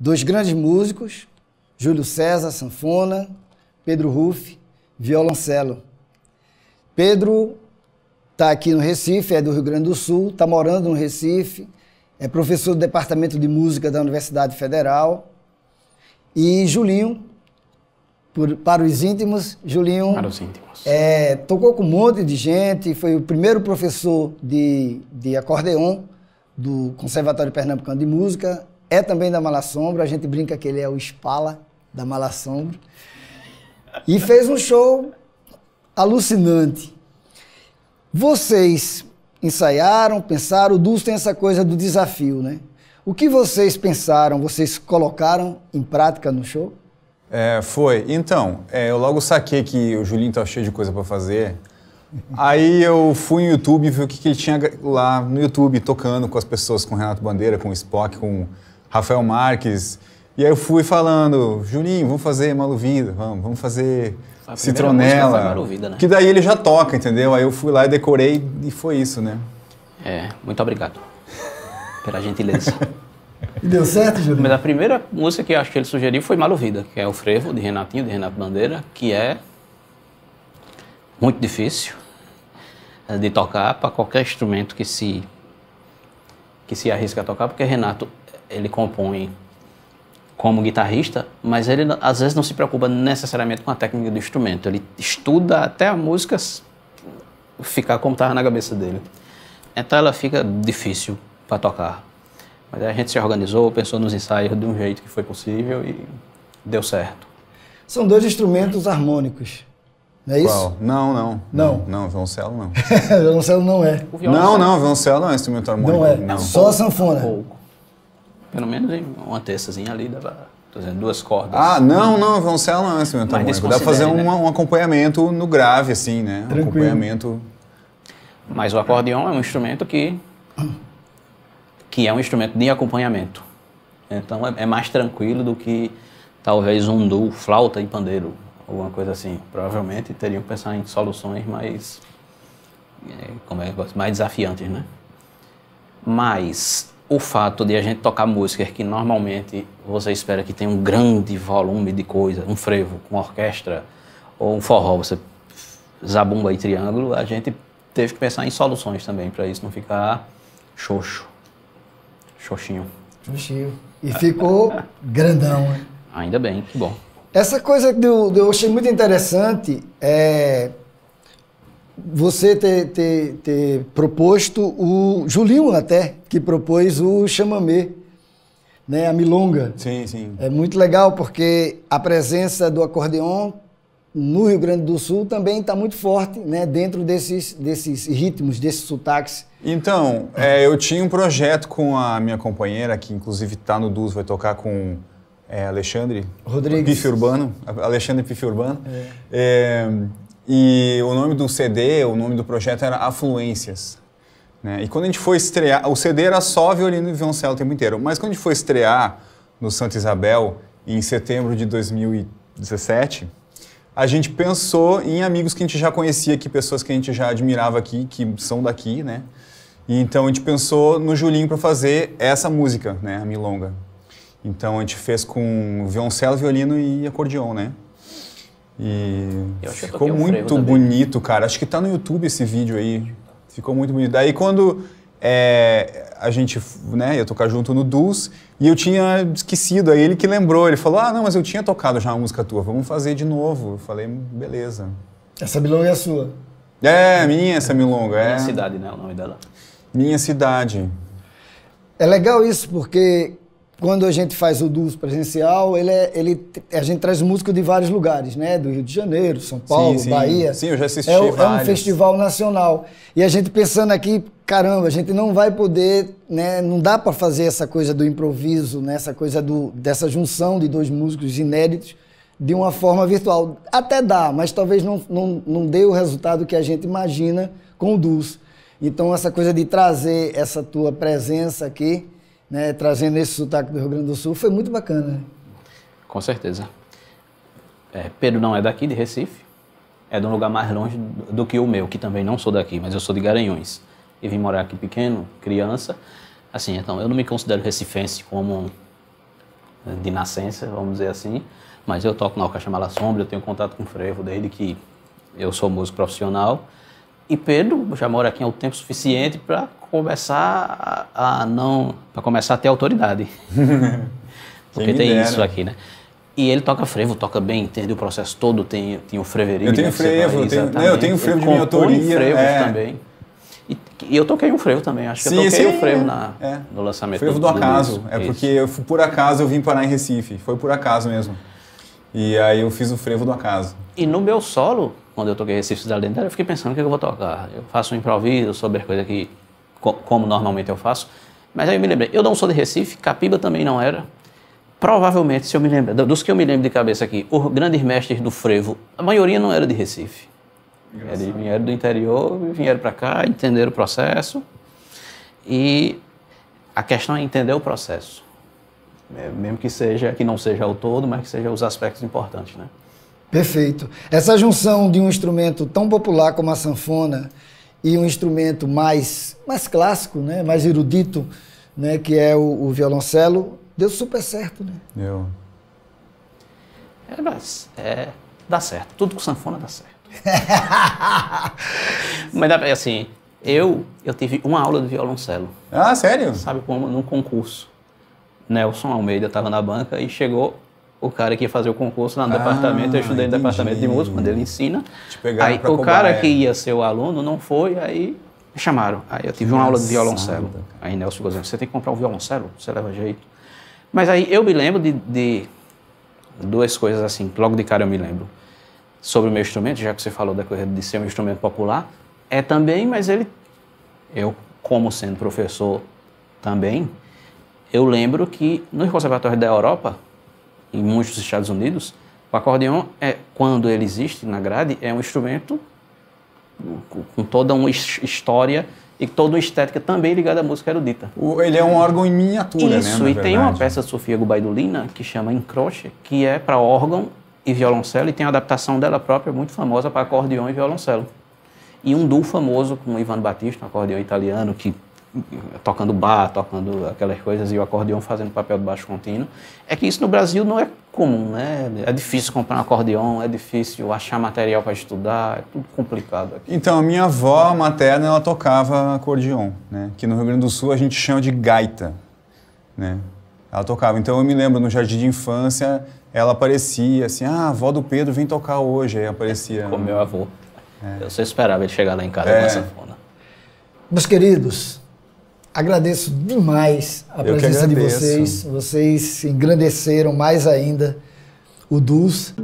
Dois grandes músicos, Júlio César, sanfona, Pedro Ruff, violoncelo. Pedro está aqui no Recife, é do Rio Grande do Sul, está morando no Recife, é professor do Departamento de Música da Universidade Federal. E Julinho, por, para os íntimos, Julinho para os íntimos. É, tocou com um monte de gente, foi o primeiro professor de, de acordeon do Conservatório Pernambucano de Música, é também da Mala Sombra, a gente brinca que ele é o Spala da Mala Sombra. E fez um show alucinante. Vocês ensaiaram, pensaram, o Dulce tem essa coisa do desafio, né? O que vocês pensaram, vocês colocaram em prática no show? É, foi. Então, é, eu logo saquei que o Julinho estava tá cheio de coisa para fazer. Aí eu fui no YouTube e vi o que, que ele tinha lá no YouTube tocando com as pessoas, com o Renato Bandeira, com o Spock, com Rafael Marques. E aí eu fui falando, Juninho, vamos fazer Maluvida, vamos, vamos fazer Citronela. Maluvida, né? Que daí ele já toca, entendeu? Aí eu fui lá e decorei e foi isso, né? É, muito obrigado pela gentileza. e deu certo, Juninho? Mas a primeira música que eu acho que ele sugeriu foi Maluvida, que é o frevo de Renatinho, de Renato Bandeira, que é muito difícil eh, de tocar para qualquer instrumento que se que se arrisca a tocar, porque Renato ele compõe como guitarrista, mas ele às vezes não se preocupa necessariamente com a técnica do instrumento. Ele estuda até a música ficar como estava na cabeça dele. Então ela fica difícil para tocar. Mas a gente se organizou, pensou nos ensaios de um jeito que foi possível e deu certo. São dois instrumentos harmônicos. Não é isso? Qual? Não, não. Não? Não, violoncelo não. violoncelo não é. Não, não, violoncelo não é instrumento harmônico. Não é. Não. Só a sanfona. pouco. Pelo menos em uma terçazinha ali dá pra duas cordas. Ah, não, não, vão ser lance, meu tamanho. Dá pra fazer né? um, acompanhamento no grave, assim, né? Tranquilo. Um acompanhamento. Mas o acordeão é um instrumento que. que é um instrumento de acompanhamento. Então é, é mais tranquilo do que talvez um duo, flauta e pandeiro, alguma coisa assim. Provavelmente teriam que pensar em soluções mais. É, como é, mais desafiantes, né? Mas o fato de a gente tocar música que normalmente você espera que tenha um grande volume de coisa, um frevo com orquestra ou um forró, você zabumba e triângulo, a gente teve que pensar em soluções também para isso não ficar xoxo, xoxinho. Xoxinho. E ficou grandão, né? Ainda bem, que bom. Essa coisa que eu achei muito interessante é você ter, ter, ter proposto o Julinho até, que propôs o chamamê, né, a milonga. Sim, sim. É muito legal porque a presença do acordeon no Rio Grande do Sul também está muito forte, né, dentro desses, desses ritmos, desses sotaques. Então, é, eu tinha um projeto com a minha companheira, que inclusive está no DUS, vai tocar com é, Alexandre Rodrigues. Pife Urbano, Alexandre Pife Urbano. É. é e o nome do CD, o nome do projeto era Afluências. Né? E quando a gente foi estrear, o CD era só violino e violoncelo o tempo inteiro. Mas quando a gente foi estrear no Santa Isabel, em setembro de 2017, a gente pensou em amigos que a gente já conhecia aqui, pessoas que a gente já admirava aqui, que são daqui, né? E então a gente pensou no Julinho para fazer essa música, né, a milonga. Então a gente fez com violoncelo, violino e acordeon, né? E ficou muito bonito, cara. Acho que tá no YouTube esse vídeo aí. Ficou muito bonito. Daí quando é, a gente né, ia tocar junto no Dus e eu tinha esquecido, aí ele que lembrou, ele falou, ah, não, mas eu tinha tocado já uma música tua, vamos fazer de novo. Eu falei, beleza. Essa milonga é sua? É, minha essa milonga. É. Minha cidade, né, o nome dela. Minha cidade. É legal isso, porque quando a gente faz o duo presencial, ele, é, ele a gente traz músicos de vários lugares, né? Do Rio de Janeiro, São Paulo, sim, sim. Bahia. Sim, eu já assisti é, é um festival nacional. E a gente pensando aqui, caramba, a gente não vai poder, né? Não dá para fazer essa coisa do improviso, né? Essa coisa do, dessa junção de dois músicos inéditos de uma forma virtual. Até dá, mas talvez não, não, não dê o resultado que a gente imagina com o duo. Então, essa coisa de trazer essa tua presença aqui né, trazendo esse sotaque do Rio Grande do Sul, foi muito bacana. Com certeza. É, Pedro não é daqui, de Recife, é de um lugar mais longe do que o meu, que também não sou daqui, mas eu sou de Garanhões. E vim morar aqui pequeno, criança. Assim, então, eu não me considero recifense como eh, de nascença, vamos dizer assim, mas eu toco na Alcaxamala Sombra, eu tenho contato com o frevo desde que eu sou músico profissional. E Pedro já mora aqui há um tempo suficiente para começar a, a não. para começar a ter autoridade. Porque tem isso aqui, né? E ele toca frevo, toca bem, entende o processo todo, tem, tem o freverismo. Eu tenho né, frevo, eu tenho, não, eu tenho frevo ele de minha autoria. Frevo é. também. E, e, eu toquei um frevo também, acho que eu toquei sim, um frevo na, é. no lançamento. Frevo do, do acaso, do é porque eu, por acaso eu vim parar em Recife, foi por acaso mesmo. E aí eu fiz o frevo do acaso. E no meu solo, quando eu toquei Recife Cidade Lendária, eu fiquei pensando o que, é que eu vou tocar. Eu faço um improviso sobre coisa que, como normalmente eu faço. Mas aí eu me lembrei, eu não sou de Recife, Capiba também não era. Provavelmente, se eu me lembro, dos que eu me lembro de cabeça aqui, os grandes mestres do frevo, a maioria não era de Recife. Engraçado. vieram do interior, vieram para cá, entenderam o processo. E a questão é entender o processo. É, mesmo que seja, que não seja o todo, mas que seja os aspectos importantes, né? Perfeito. Essa junção de um instrumento tão popular como a sanfona e um instrumento mais, mais clássico, né? mais erudito, né? que é o, o violoncelo, deu super certo. Né? Deu. É, mas é, dá certo. Tudo com sanfona dá certo. mas assim, eu, eu tive uma aula de violoncelo. Ah, sério? Sabe como? Num concurso. Nelson Almeida estava na banca e chegou o cara que ia fazer o concurso lá no ah, departamento, eu ah, estudei entendi. no departamento de música, quando ele ensina. Aí o cara que ia ser o aluno não foi, aí chamaram. Aí eu tive que uma aula de violoncelo. Aí Nelson Gozano, você tem que comprar um violoncelo, você leva jeito. Mas aí eu me lembro de, de duas coisas assim, logo de cara eu me lembro. Sobre o meu instrumento, já que você falou da coisa de ser um instrumento popular, é também, mas ele, eu como sendo professor também, eu lembro que nos conservatórios da Europa, em muitos dos Estados Unidos, o acordeon, é, quando ele existe na grade, é um instrumento com toda uma história e toda uma estética também ligada à música erudita. Ele é um órgão em miniatura, né, Isso, né, e tem uma peça Sofia Gubaidulina que chama Encroche, que é para órgão e violoncelo, e tem a adaptação dela própria muito famosa para acordeão e violoncelo. E um duo famoso com Ivan Batista, um acordeão italiano, que tocando bar, tocando aquelas coisas e o acordeão fazendo papel de baixo contínuo, é que isso no Brasil não é comum, né? É difícil comprar um acordeão, é difícil achar material para estudar, é tudo complicado aqui. Então, a minha avó materna, ela tocava acordeão, né? Que no Rio Grande do Sul a gente chama de gaita, né? Ela tocava. Então eu me lembro no jardim de infância, ela aparecia assim: "Ah, a avó do Pedro vem tocar hoje". Aí aparecia. Com meu avô. É. Eu só esperava ele chegar lá em casa é. com a sanfona. Meus queridos, Agradeço demais a Eu presença de vocês. Vocês engrandeceram mais ainda o DUS.